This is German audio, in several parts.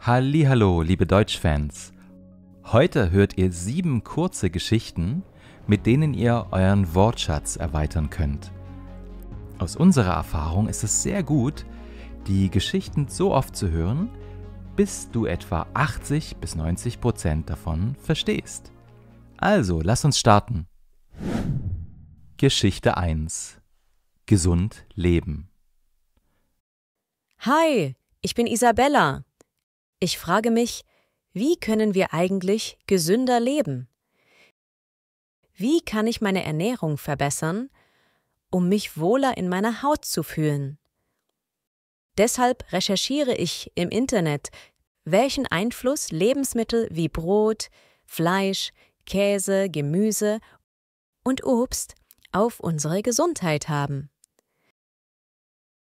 Hallo, liebe Deutschfans. Heute hört ihr sieben kurze Geschichten, mit denen ihr euren Wortschatz erweitern könnt. Aus unserer Erfahrung ist es sehr gut, die Geschichten so oft zu hören, bis du etwa 80 bis 90 Prozent davon verstehst. Also, lass uns starten. Geschichte 1. Gesund leben. Hi, ich bin Isabella. Ich frage mich, wie können wir eigentlich gesünder leben? Wie kann ich meine Ernährung verbessern, um mich wohler in meiner Haut zu fühlen? Deshalb recherchiere ich im Internet, welchen Einfluss Lebensmittel wie Brot, Fleisch, Käse, Gemüse und Obst auf unsere Gesundheit haben.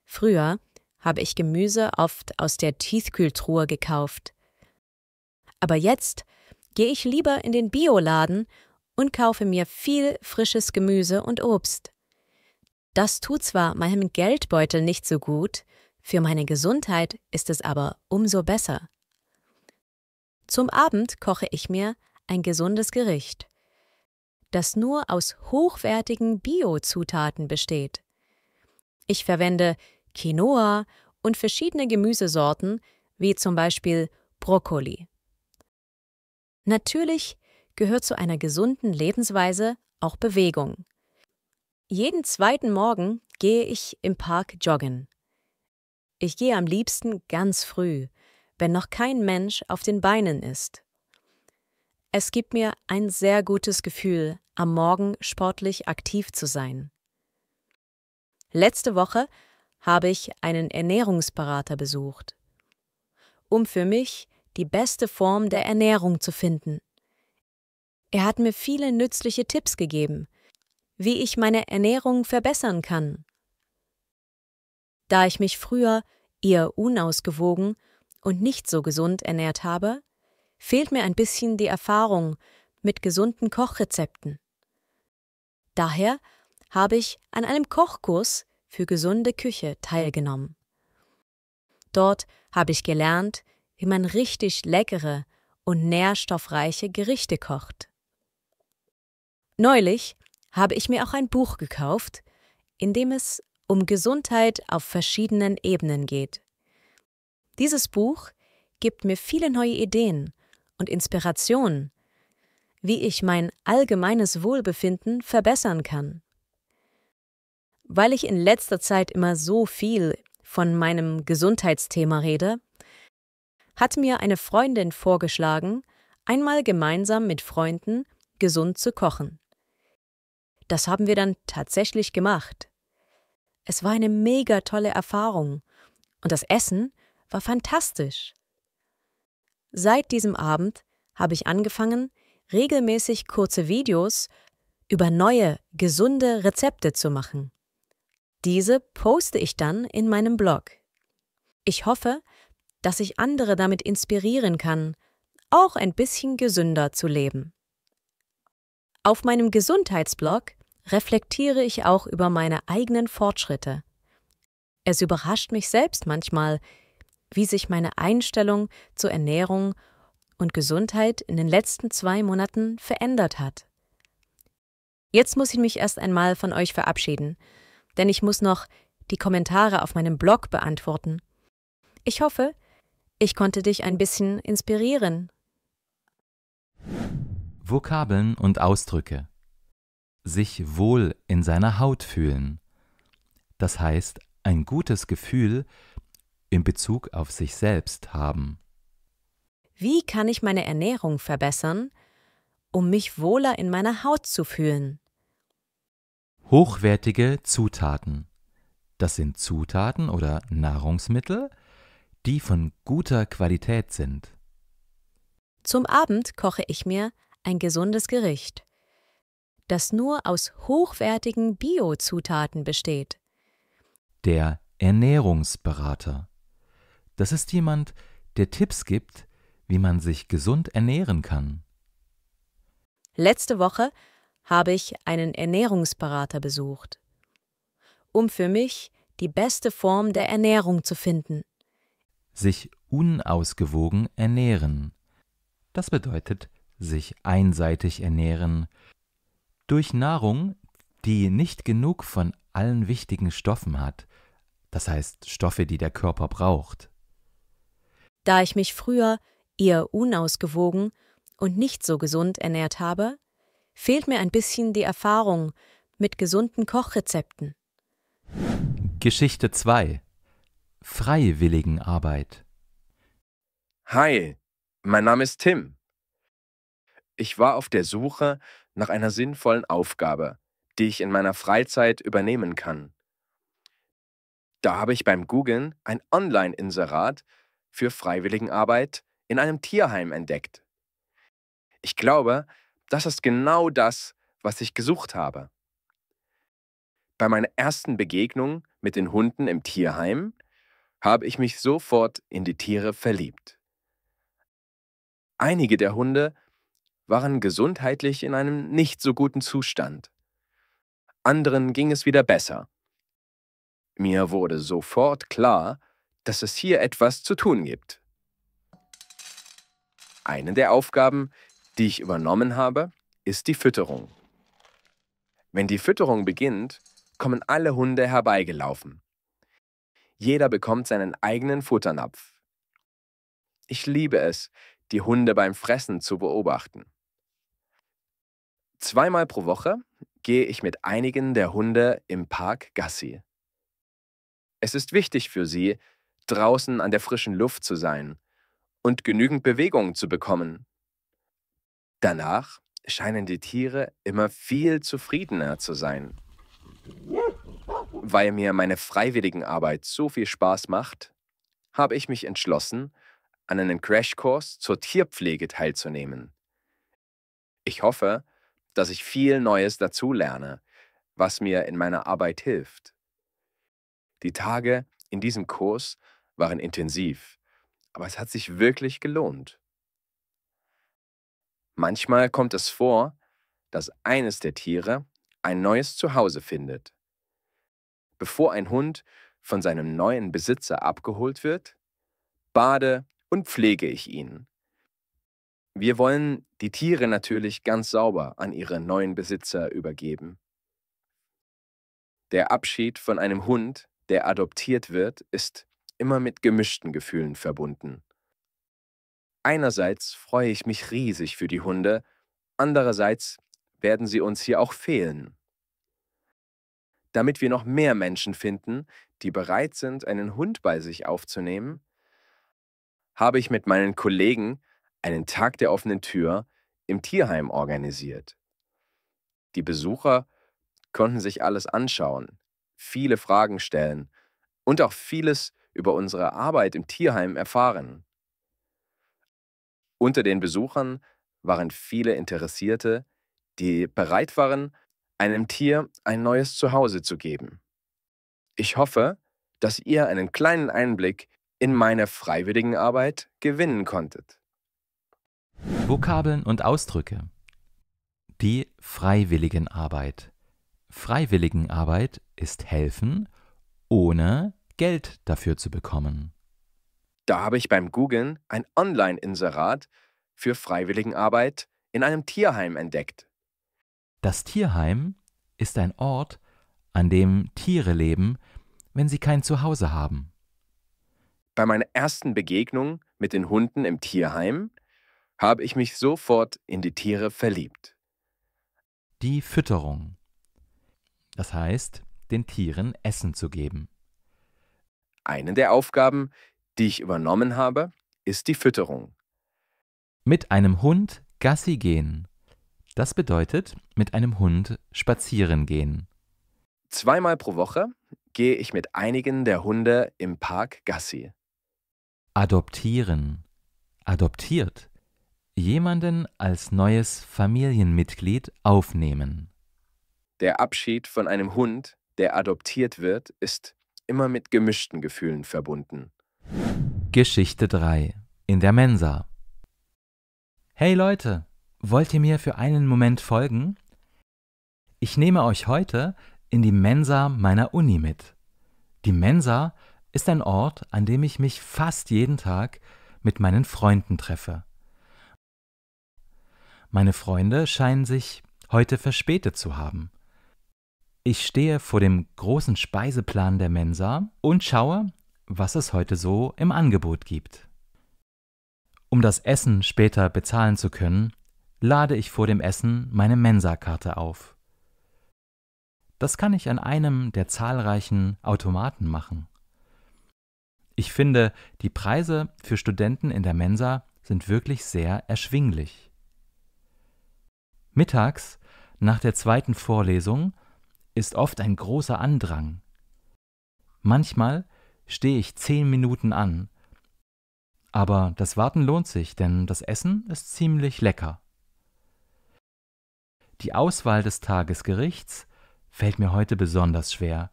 Früher habe ich Gemüse oft aus der Tiefkühltruhe gekauft. Aber jetzt gehe ich lieber in den Bioladen und kaufe mir viel frisches Gemüse und Obst. Das tut zwar meinem Geldbeutel nicht so gut, für meine Gesundheit ist es aber umso besser. Zum Abend koche ich mir ein gesundes Gericht, das nur aus hochwertigen Biozutaten besteht. Ich verwende Quinoa und verschiedene Gemüsesorten wie zum Beispiel Brokkoli. Natürlich gehört zu einer gesunden Lebensweise auch Bewegung. Jeden zweiten Morgen gehe ich im Park joggen. Ich gehe am liebsten ganz früh, wenn noch kein Mensch auf den Beinen ist. Es gibt mir ein sehr gutes Gefühl, am Morgen sportlich aktiv zu sein. Letzte Woche habe ich einen Ernährungsberater besucht, um für mich die beste Form der Ernährung zu finden. Er hat mir viele nützliche Tipps gegeben, wie ich meine Ernährung verbessern kann. Da ich mich früher eher unausgewogen und nicht so gesund ernährt habe, fehlt mir ein bisschen die Erfahrung mit gesunden Kochrezepten. Daher habe ich an einem Kochkurs für gesunde Küche teilgenommen. Dort habe ich gelernt, wie man richtig leckere und nährstoffreiche Gerichte kocht. Neulich habe ich mir auch ein Buch gekauft, in dem es um Gesundheit auf verschiedenen Ebenen geht. Dieses Buch gibt mir viele neue Ideen und Inspirationen, wie ich mein allgemeines Wohlbefinden verbessern kann. Weil ich in letzter Zeit immer so viel von meinem Gesundheitsthema rede, hat mir eine Freundin vorgeschlagen, einmal gemeinsam mit Freunden gesund zu kochen. Das haben wir dann tatsächlich gemacht. Es war eine mega tolle Erfahrung und das Essen war fantastisch. Seit diesem Abend habe ich angefangen, regelmäßig kurze Videos über neue, gesunde Rezepte zu machen. Diese poste ich dann in meinem Blog. Ich hoffe, dass ich andere damit inspirieren kann, auch ein bisschen gesünder zu leben. Auf meinem Gesundheitsblog reflektiere ich auch über meine eigenen Fortschritte. Es überrascht mich selbst manchmal, wie sich meine Einstellung zur Ernährung und Gesundheit in den letzten zwei Monaten verändert hat. Jetzt muss ich mich erst einmal von euch verabschieden denn ich muss noch die Kommentare auf meinem Blog beantworten. Ich hoffe, ich konnte dich ein bisschen inspirieren. Vokabeln und Ausdrücke. Sich wohl in seiner Haut fühlen. Das heißt, ein gutes Gefühl in Bezug auf sich selbst haben. Wie kann ich meine Ernährung verbessern, um mich wohler in meiner Haut zu fühlen? hochwertige Zutaten. Das sind Zutaten oder Nahrungsmittel, die von guter Qualität sind. Zum Abend koche ich mir ein gesundes Gericht, das nur aus hochwertigen Biozutaten besteht. Der Ernährungsberater. Das ist jemand, der Tipps gibt, wie man sich gesund ernähren kann. Letzte Woche habe ich einen Ernährungsberater besucht, um für mich die beste Form der Ernährung zu finden. Sich unausgewogen ernähren. Das bedeutet, sich einseitig ernähren. Durch Nahrung, die nicht genug von allen wichtigen Stoffen hat, das heißt Stoffe, die der Körper braucht. Da ich mich früher eher unausgewogen und nicht so gesund ernährt habe, fehlt mir ein bisschen die Erfahrung mit gesunden Kochrezepten. Geschichte 2 Freiwilligenarbeit Hi, mein Name ist Tim. Ich war auf der Suche nach einer sinnvollen Aufgabe, die ich in meiner Freizeit übernehmen kann. Da habe ich beim Googlen ein Online-Inserat für Freiwilligenarbeit in einem Tierheim entdeckt. Ich glaube, das ist genau das, was ich gesucht habe. Bei meiner ersten Begegnung mit den Hunden im Tierheim habe ich mich sofort in die Tiere verliebt. Einige der Hunde waren gesundheitlich in einem nicht so guten Zustand. Anderen ging es wieder besser. Mir wurde sofort klar, dass es hier etwas zu tun gibt. Eine der Aufgaben, die ich übernommen habe, ist die Fütterung. Wenn die Fütterung beginnt, kommen alle Hunde herbeigelaufen. Jeder bekommt seinen eigenen Futternapf. Ich liebe es, die Hunde beim Fressen zu beobachten. Zweimal pro Woche gehe ich mit einigen der Hunde im Park Gassi. Es ist wichtig für sie, draußen an der frischen Luft zu sein und genügend Bewegung zu bekommen, Danach scheinen die Tiere immer viel zufriedener zu sein. Weil mir meine Arbeit so viel Spaß macht, habe ich mich entschlossen, an einem Crashkurs zur Tierpflege teilzunehmen. Ich hoffe, dass ich viel Neues dazulerne, was mir in meiner Arbeit hilft. Die Tage in diesem Kurs waren intensiv, aber es hat sich wirklich gelohnt. Manchmal kommt es vor, dass eines der Tiere ein neues Zuhause findet. Bevor ein Hund von seinem neuen Besitzer abgeholt wird, bade und pflege ich ihn. Wir wollen die Tiere natürlich ganz sauber an ihre neuen Besitzer übergeben. Der Abschied von einem Hund, der adoptiert wird, ist immer mit gemischten Gefühlen verbunden. Einerseits freue ich mich riesig für die Hunde, andererseits werden sie uns hier auch fehlen. Damit wir noch mehr Menschen finden, die bereit sind, einen Hund bei sich aufzunehmen, habe ich mit meinen Kollegen einen Tag der offenen Tür im Tierheim organisiert. Die Besucher konnten sich alles anschauen, viele Fragen stellen und auch vieles über unsere Arbeit im Tierheim erfahren. Unter den Besuchern waren viele Interessierte, die bereit waren, einem Tier ein neues Zuhause zu geben. Ich hoffe, dass ihr einen kleinen Einblick in meine freiwilligen Arbeit gewinnen konntet. Vokabeln und Ausdrücke. Die Freiwilligenarbeit. Freiwilligenarbeit ist helfen, ohne Geld dafür zu bekommen. Da habe ich beim Googlen ein Online-Inserat für Freiwilligenarbeit in einem Tierheim entdeckt. Das Tierheim ist ein Ort, an dem Tiere leben, wenn sie kein Zuhause haben. Bei meiner ersten Begegnung mit den Hunden im Tierheim habe ich mich sofort in die Tiere verliebt. Die Fütterung. Das heißt, den Tieren Essen zu geben. Eine der Aufgaben, die ich übernommen habe, ist die Fütterung. Mit einem Hund Gassi gehen. Das bedeutet mit einem Hund spazieren gehen. Zweimal pro Woche gehe ich mit einigen der Hunde im Park Gassi. Adoptieren. Adoptiert. Jemanden als neues Familienmitglied aufnehmen. Der Abschied von einem Hund, der adoptiert wird, ist immer mit gemischten Gefühlen verbunden. Geschichte 3 in der Mensa. Hey Leute, wollt ihr mir für einen Moment folgen? Ich nehme euch heute in die Mensa meiner Uni mit. Die Mensa ist ein Ort, an dem ich mich fast jeden Tag mit meinen Freunden treffe. Meine Freunde scheinen sich heute verspätet zu haben. Ich stehe vor dem großen Speiseplan der Mensa und schaue, was es heute so im Angebot gibt. Um das Essen später bezahlen zu können, lade ich vor dem Essen meine Mensa-Karte auf. Das kann ich an einem der zahlreichen Automaten machen. Ich finde, die Preise für Studenten in der Mensa sind wirklich sehr erschwinglich. Mittags, nach der zweiten Vorlesung, ist oft ein großer Andrang. Manchmal stehe ich zehn Minuten an. Aber das Warten lohnt sich, denn das Essen ist ziemlich lecker. Die Auswahl des Tagesgerichts fällt mir heute besonders schwer,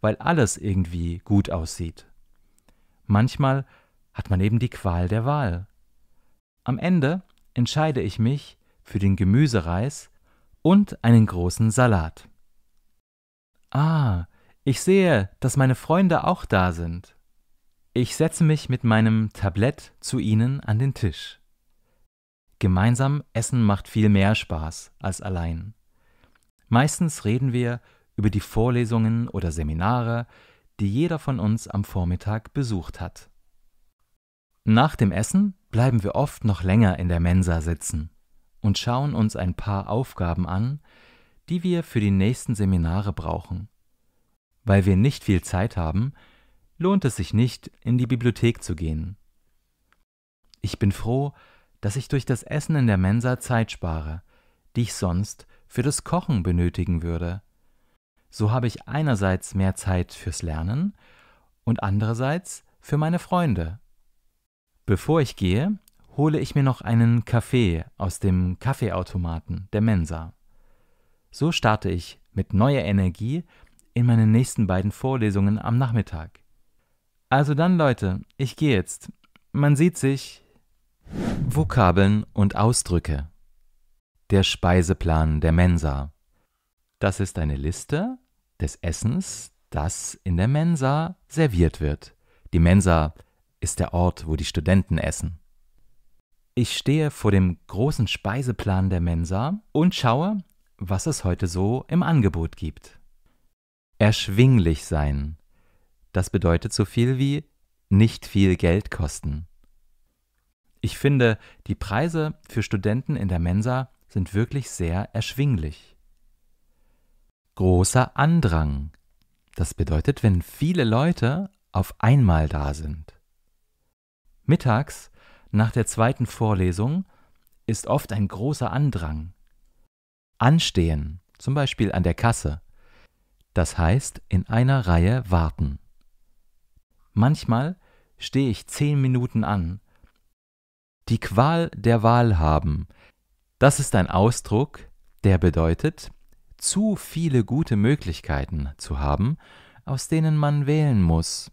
weil alles irgendwie gut aussieht. Manchmal hat man eben die Qual der Wahl. Am Ende entscheide ich mich für den Gemüsereis und einen großen Salat. Ah, ich sehe, dass meine Freunde auch da sind. Ich setze mich mit meinem Tablett zu ihnen an den Tisch. Gemeinsam essen macht viel mehr Spaß als allein. Meistens reden wir über die Vorlesungen oder Seminare, die jeder von uns am Vormittag besucht hat. Nach dem Essen bleiben wir oft noch länger in der Mensa sitzen und schauen uns ein paar Aufgaben an, die wir für die nächsten Seminare brauchen. Weil wir nicht viel Zeit haben, lohnt es sich nicht, in die Bibliothek zu gehen. Ich bin froh, dass ich durch das Essen in der Mensa Zeit spare, die ich sonst für das Kochen benötigen würde. So habe ich einerseits mehr Zeit fürs Lernen und andererseits für meine Freunde. Bevor ich gehe, hole ich mir noch einen Kaffee aus dem Kaffeeautomaten der Mensa. So starte ich mit neuer Energie in meinen nächsten beiden Vorlesungen am Nachmittag. Also dann, Leute, ich gehe jetzt. Man sieht sich. Vokabeln und Ausdrücke. Der Speiseplan der Mensa. Das ist eine Liste des Essens, das in der Mensa serviert wird. Die Mensa ist der Ort, wo die Studenten essen. Ich stehe vor dem großen Speiseplan der Mensa und schaue, was es heute so im Angebot gibt erschwinglich sein. Das bedeutet so viel wie nicht viel Geld kosten. Ich finde, die Preise für Studenten in der Mensa sind wirklich sehr erschwinglich. Großer Andrang. Das bedeutet, wenn viele Leute auf einmal da sind. Mittags, nach der zweiten Vorlesung, ist oft ein großer Andrang. Anstehen, zum Beispiel an der Kasse, das heißt in einer Reihe warten. Manchmal stehe ich zehn Minuten an. Die Qual der Wahl haben, das ist ein Ausdruck, der bedeutet, zu viele gute Möglichkeiten zu haben, aus denen man wählen muss.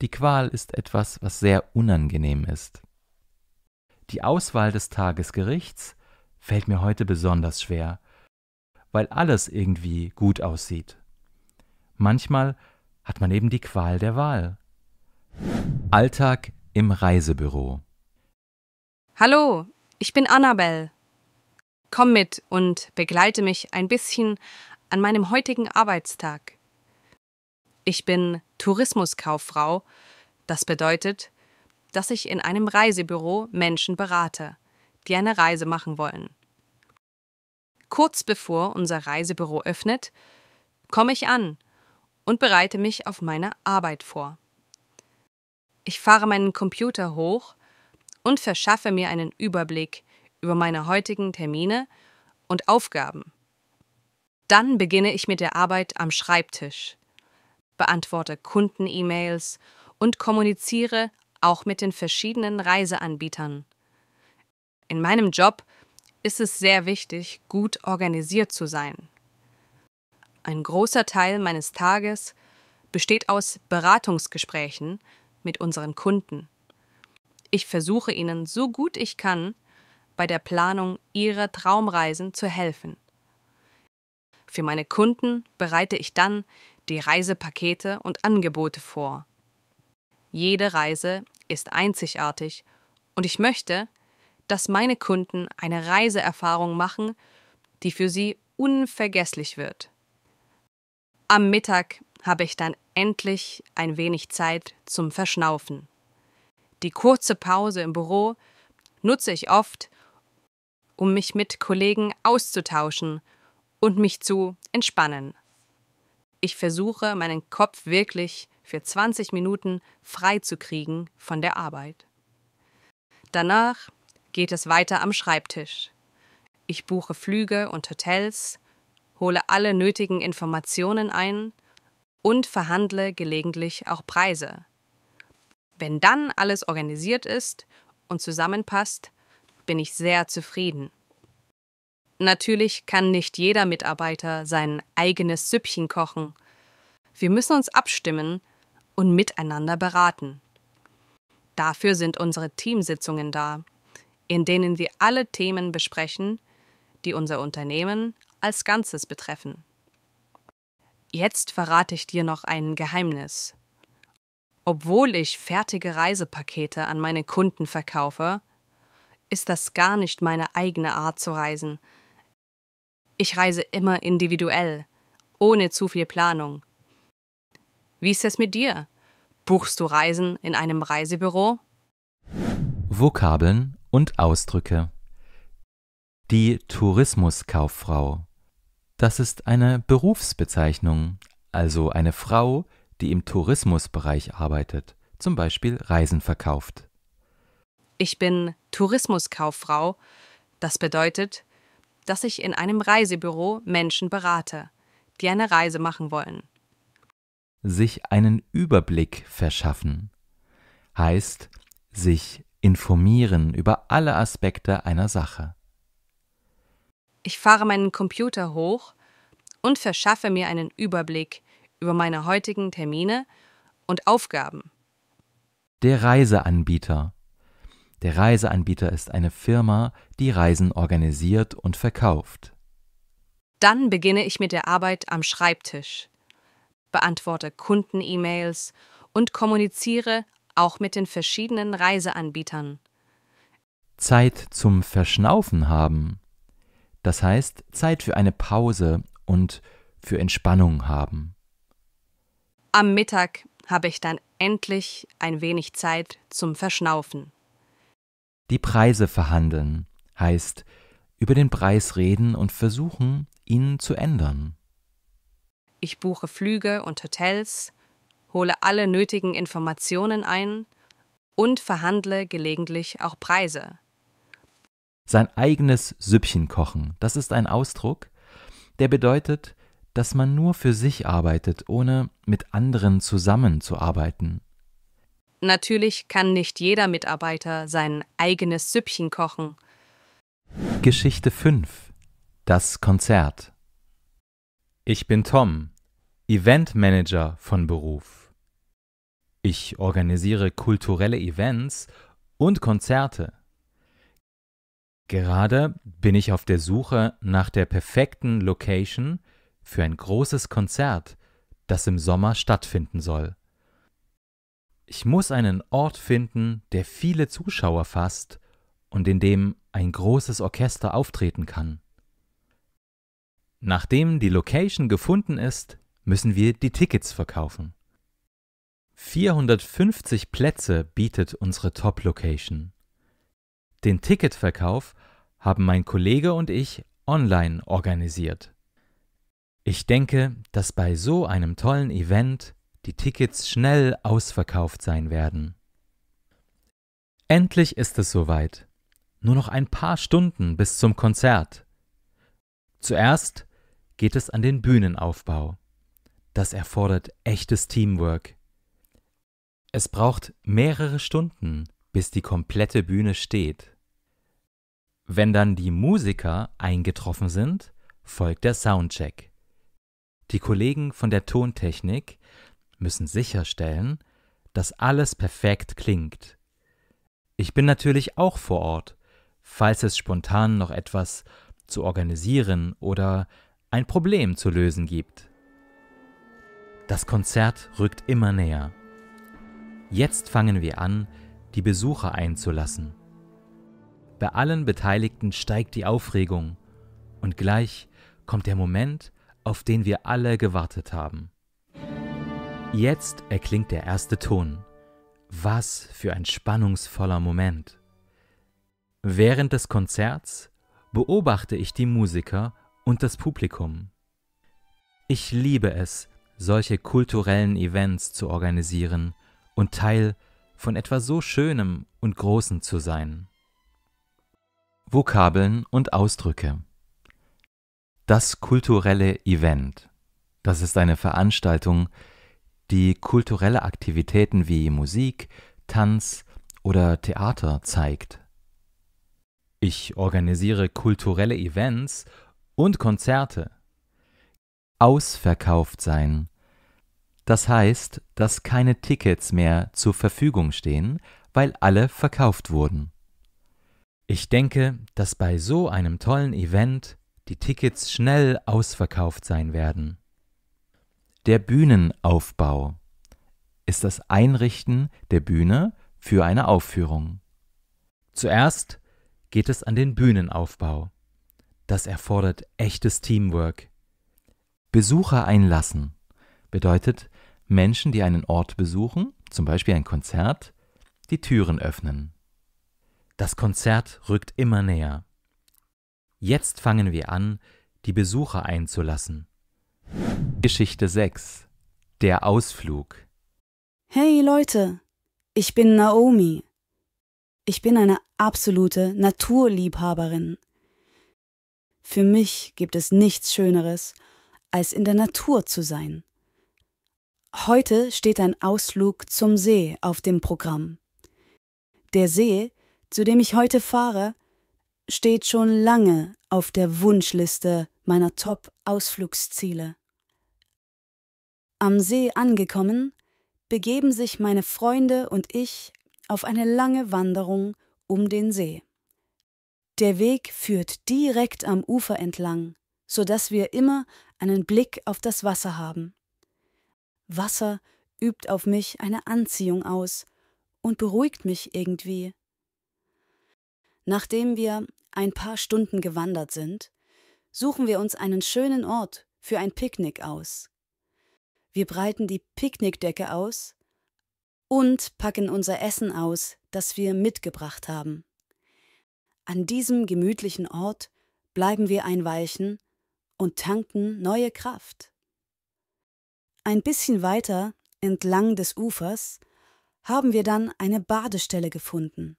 Die Qual ist etwas, was sehr unangenehm ist. Die Auswahl des Tagesgerichts fällt mir heute besonders schwer, weil alles irgendwie gut aussieht. Manchmal hat man eben die Qual der Wahl. Alltag im Reisebüro. Hallo, ich bin Annabel. Komm mit und begleite mich ein bisschen an meinem heutigen Arbeitstag. Ich bin Tourismuskauffrau. Das bedeutet, dass ich in einem Reisebüro Menschen berate, die eine Reise machen wollen. Kurz bevor unser Reisebüro öffnet, komme ich an und bereite mich auf meine Arbeit vor. Ich fahre meinen Computer hoch und verschaffe mir einen Überblick über meine heutigen Termine und Aufgaben. Dann beginne ich mit der Arbeit am Schreibtisch, beantworte Kunden-E-Mails und kommuniziere auch mit den verschiedenen Reiseanbietern. In meinem Job ist es sehr wichtig, gut organisiert zu sein. Ein großer Teil meines Tages besteht aus Beratungsgesprächen mit unseren Kunden. Ich versuche ihnen so gut ich kann, bei der Planung ihrer Traumreisen zu helfen. Für meine Kunden bereite ich dann die Reisepakete und Angebote vor. Jede Reise ist einzigartig und ich möchte, dass meine Kunden eine Reiseerfahrung machen, die für sie unvergesslich wird. Am Mittag habe ich dann endlich ein wenig Zeit zum Verschnaufen. Die kurze Pause im Büro nutze ich oft, um mich mit Kollegen auszutauschen und mich zu entspannen. Ich versuche, meinen Kopf wirklich für 20 Minuten freizukriegen von der Arbeit. Danach geht es weiter am Schreibtisch. Ich buche Flüge und Hotels hole alle nötigen Informationen ein und verhandle gelegentlich auch Preise. Wenn dann alles organisiert ist und zusammenpasst, bin ich sehr zufrieden. Natürlich kann nicht jeder Mitarbeiter sein eigenes Süppchen kochen. Wir müssen uns abstimmen und miteinander beraten. Dafür sind unsere Teamsitzungen da, in denen wir alle Themen besprechen, die unser Unternehmen als Ganzes betreffen. Jetzt verrate ich dir noch ein Geheimnis. Obwohl ich fertige Reisepakete an meine Kunden verkaufe, ist das gar nicht meine eigene Art zu reisen. Ich reise immer individuell, ohne zu viel Planung. Wie ist es mit dir? Buchst du Reisen in einem Reisebüro? Vokabeln und Ausdrücke. Die Tourismuskauffrau. Das ist eine Berufsbezeichnung, also eine Frau, die im Tourismusbereich arbeitet, zum Beispiel Reisen verkauft. Ich bin Tourismuskauffrau. Das bedeutet, dass ich in einem Reisebüro Menschen berate, die eine Reise machen wollen. Sich einen Überblick verschaffen heißt sich informieren über alle Aspekte einer Sache. Ich fahre meinen Computer hoch und verschaffe mir einen Überblick über meine heutigen Termine und Aufgaben. Der Reiseanbieter. Der Reiseanbieter ist eine Firma, die Reisen organisiert und verkauft. Dann beginne ich mit der Arbeit am Schreibtisch, beantworte Kunden-E-Mails und kommuniziere auch mit den verschiedenen Reiseanbietern. Zeit zum Verschnaufen haben das heißt Zeit für eine Pause und für Entspannung haben. Am Mittag habe ich dann endlich ein wenig Zeit zum Verschnaufen. Die Preise verhandeln heißt über den Preis reden und versuchen, ihn zu ändern. Ich buche Flüge und Hotels, hole alle nötigen Informationen ein und verhandle gelegentlich auch Preise sein eigenes Süppchen kochen. Das ist ein Ausdruck, der bedeutet, dass man nur für sich arbeitet, ohne mit anderen zusammenzuarbeiten. Natürlich kann nicht jeder Mitarbeiter sein eigenes Süppchen kochen. Geschichte 5 Das Konzert Ich bin Tom, Eventmanager von Beruf. Ich organisiere kulturelle Events und Konzerte. Gerade bin ich auf der Suche nach der perfekten Location für ein großes Konzert, das im Sommer stattfinden soll. Ich muss einen Ort finden, der viele Zuschauer fasst und in dem ein großes Orchester auftreten kann. Nachdem die Location gefunden ist, müssen wir die Tickets verkaufen. 450 Plätze bietet unsere Top-Location. Den Ticketverkauf haben mein Kollege und ich online organisiert. Ich denke, dass bei so einem tollen Event die Tickets schnell ausverkauft sein werden. Endlich ist es soweit. Nur noch ein paar Stunden bis zum Konzert. Zuerst geht es an den Bühnenaufbau. Das erfordert echtes Teamwork. Es braucht mehrere Stunden, bis die komplette Bühne steht. Wenn dann die Musiker eingetroffen sind, folgt der Soundcheck. Die Kollegen von der Tontechnik müssen sicherstellen, dass alles perfekt klingt. Ich bin natürlich auch vor Ort, falls es spontan noch etwas zu organisieren oder ein Problem zu lösen gibt. Das Konzert rückt immer näher. Jetzt fangen wir an, die Besucher einzulassen. Bei allen Beteiligten steigt die Aufregung. Und gleich kommt der Moment, auf den wir alle gewartet haben. Jetzt erklingt der erste Ton. Was für ein spannungsvoller Moment. Während des Konzerts beobachte ich die Musiker und das Publikum. Ich liebe es, solche kulturellen Events zu organisieren und Teil von etwas so Schönem und Großem zu sein. Vokabeln und Ausdrücke. Das kulturelle Event. Das ist eine Veranstaltung, die kulturelle Aktivitäten wie Musik, Tanz oder Theater zeigt. Ich organisiere kulturelle Events und Konzerte. Ausverkauft sein. Das heißt, dass keine Tickets mehr zur Verfügung stehen, weil alle verkauft wurden. Ich denke, dass bei so einem tollen Event die Tickets schnell ausverkauft sein werden. Der Bühnenaufbau ist das Einrichten der Bühne für eine Aufführung. Zuerst geht es an den Bühnenaufbau. Das erfordert echtes Teamwork. Besucher einlassen bedeutet Menschen, die einen Ort besuchen, zum Beispiel ein Konzert, die Türen öffnen. Das Konzert rückt immer näher. Jetzt fangen wir an, die Besucher einzulassen. Geschichte 6 Der Ausflug Hey Leute, ich bin Naomi. Ich bin eine absolute Naturliebhaberin. Für mich gibt es nichts Schöneres, als in der Natur zu sein. Heute steht ein Ausflug zum See auf dem Programm. Der See zu dem ich heute fahre, steht schon lange auf der Wunschliste meiner Top-Ausflugsziele. Am See angekommen, begeben sich meine Freunde und ich auf eine lange Wanderung um den See. Der Weg führt direkt am Ufer entlang, so dass wir immer einen Blick auf das Wasser haben. Wasser übt auf mich eine Anziehung aus und beruhigt mich irgendwie. Nachdem wir ein paar Stunden gewandert sind, suchen wir uns einen schönen Ort für ein Picknick aus. Wir breiten die Picknickdecke aus und packen unser Essen aus, das wir mitgebracht haben. An diesem gemütlichen Ort bleiben wir ein Weilchen und tanken neue Kraft. Ein bisschen weiter entlang des Ufers haben wir dann eine Badestelle gefunden.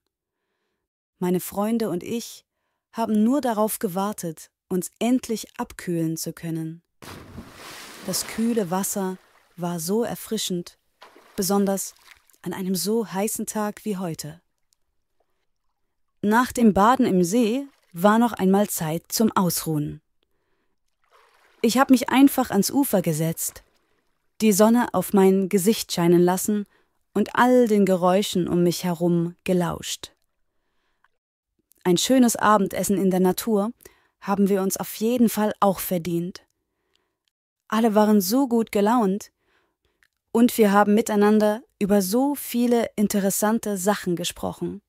Meine Freunde und ich haben nur darauf gewartet, uns endlich abkühlen zu können. Das kühle Wasser war so erfrischend, besonders an einem so heißen Tag wie heute. Nach dem Baden im See war noch einmal Zeit zum Ausruhen. Ich habe mich einfach ans Ufer gesetzt, die Sonne auf mein Gesicht scheinen lassen und all den Geräuschen um mich herum gelauscht ein schönes Abendessen in der Natur haben wir uns auf jeden Fall auch verdient. Alle waren so gut gelaunt und wir haben miteinander über so viele interessante Sachen gesprochen.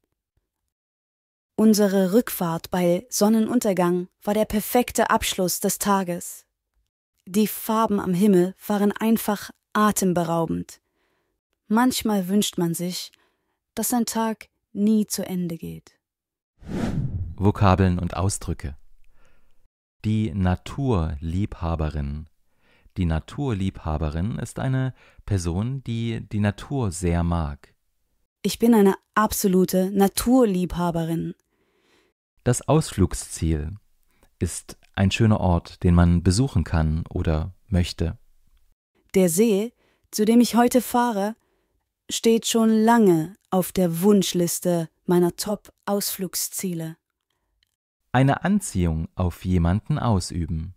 Unsere Rückfahrt bei Sonnenuntergang war der perfekte Abschluss des Tages. Die Farben am Himmel waren einfach atemberaubend. Manchmal wünscht man sich, dass ein Tag nie zu Ende geht. Vokabeln und Ausdrücke. Die Naturliebhaberin. Die Naturliebhaberin ist eine Person, die die Natur sehr mag. Ich bin eine absolute Naturliebhaberin. Das Ausflugsziel ist ein schöner Ort, den man besuchen kann oder möchte. Der See, zu dem ich heute fahre, steht schon lange auf der Wunschliste meiner Top-Ausflugsziele. Eine Anziehung auf jemanden ausüben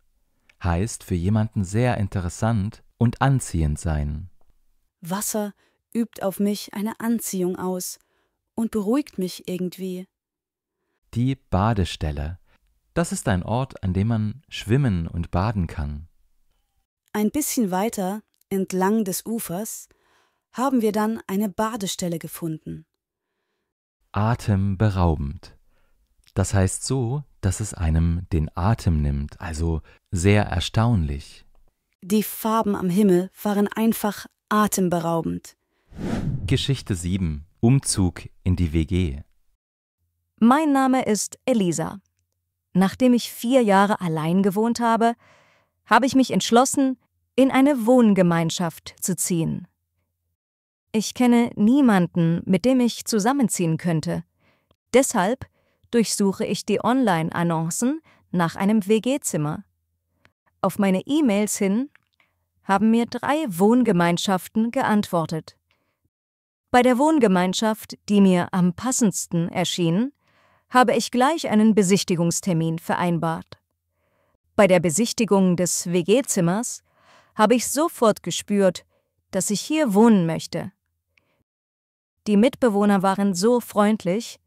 heißt für jemanden sehr interessant und anziehend sein. Wasser übt auf mich eine Anziehung aus und beruhigt mich irgendwie. Die Badestelle. Das ist ein Ort, an dem man schwimmen und baden kann. Ein bisschen weiter, entlang des Ufers, haben wir dann eine Badestelle gefunden atemberaubend. Das heißt so, dass es einem den Atem nimmt, also sehr erstaunlich. Die Farben am Himmel waren einfach atemberaubend. Geschichte 7 Umzug in die WG Mein Name ist Elisa. Nachdem ich vier Jahre allein gewohnt habe, habe ich mich entschlossen, in eine Wohngemeinschaft zu ziehen. Ich kenne niemanden, mit dem ich zusammenziehen könnte. Deshalb durchsuche ich die Online-Annoncen nach einem WG-Zimmer. Auf meine E-Mails hin haben mir drei Wohngemeinschaften geantwortet. Bei der Wohngemeinschaft, die mir am passendsten erschien, habe ich gleich einen Besichtigungstermin vereinbart. Bei der Besichtigung des WG-Zimmers habe ich sofort gespürt, dass ich hier wohnen möchte. Die Mitbewohner waren so freundlich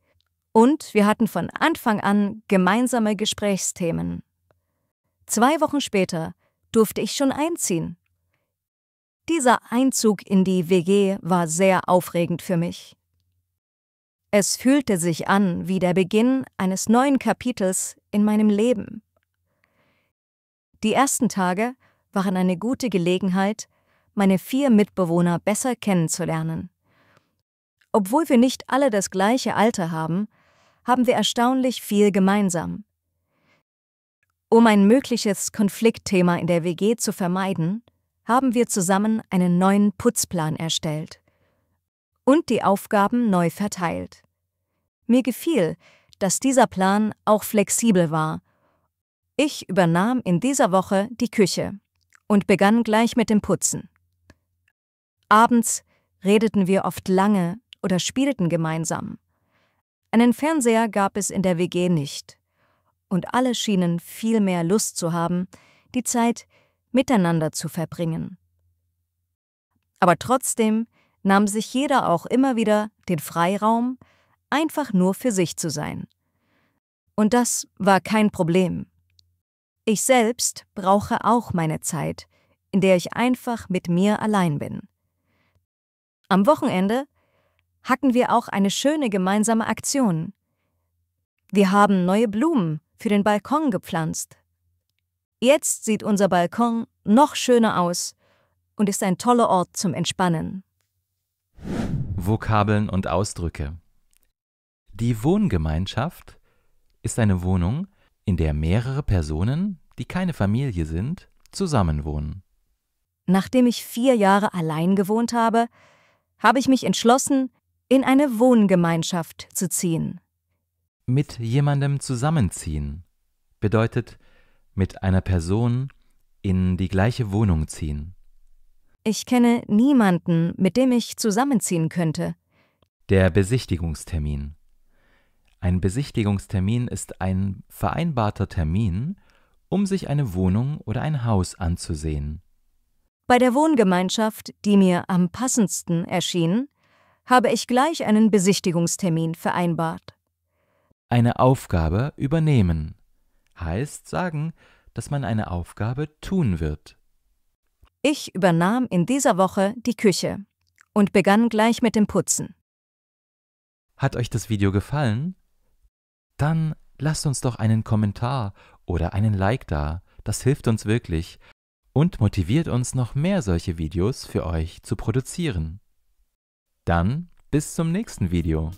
und wir hatten von Anfang an gemeinsame Gesprächsthemen. Zwei Wochen später durfte ich schon einziehen. Dieser Einzug in die WG war sehr aufregend für mich. Es fühlte sich an wie der Beginn eines neuen Kapitels in meinem Leben. Die ersten Tage waren eine gute Gelegenheit, meine vier Mitbewohner besser kennenzulernen. Obwohl wir nicht alle das gleiche Alter haben, haben wir erstaunlich viel gemeinsam. Um ein mögliches Konfliktthema in der WG zu vermeiden, haben wir zusammen einen neuen Putzplan erstellt und die Aufgaben neu verteilt. Mir gefiel, dass dieser Plan auch flexibel war. Ich übernahm in dieser Woche die Küche und begann gleich mit dem Putzen. Abends redeten wir oft lange oder spielten gemeinsam. Einen Fernseher gab es in der WG nicht. Und alle schienen viel mehr Lust zu haben, die Zeit miteinander zu verbringen. Aber trotzdem nahm sich jeder auch immer wieder den Freiraum, einfach nur für sich zu sein. Und das war kein Problem. Ich selbst brauche auch meine Zeit, in der ich einfach mit mir allein bin. Am Wochenende hatten wir auch eine schöne gemeinsame Aktion. Wir haben neue Blumen für den Balkon gepflanzt. Jetzt sieht unser Balkon noch schöner aus und ist ein toller Ort zum Entspannen. Vokabeln und Ausdrücke. Die Wohngemeinschaft ist eine Wohnung, in der mehrere Personen, die keine Familie sind, zusammenwohnen. Nachdem ich vier Jahre allein gewohnt habe, habe ich mich entschlossen, in eine Wohngemeinschaft zu ziehen. Mit jemandem zusammenziehen bedeutet mit einer Person in die gleiche Wohnung ziehen. Ich kenne niemanden, mit dem ich zusammenziehen könnte. Der Besichtigungstermin. Ein Besichtigungstermin ist ein vereinbarter Termin, um sich eine Wohnung oder ein Haus anzusehen. Bei der Wohngemeinschaft, die mir am passendsten erschien, habe ich gleich einen Besichtigungstermin vereinbart. Eine Aufgabe übernehmen heißt sagen, dass man eine Aufgabe tun wird. Ich übernahm in dieser Woche die Küche und begann gleich mit dem Putzen. Hat euch das Video gefallen? Dann lasst uns doch einen Kommentar oder einen Like da, das hilft uns wirklich und motiviert uns noch mehr solche Videos für euch zu produzieren. Dann bis zum nächsten Video.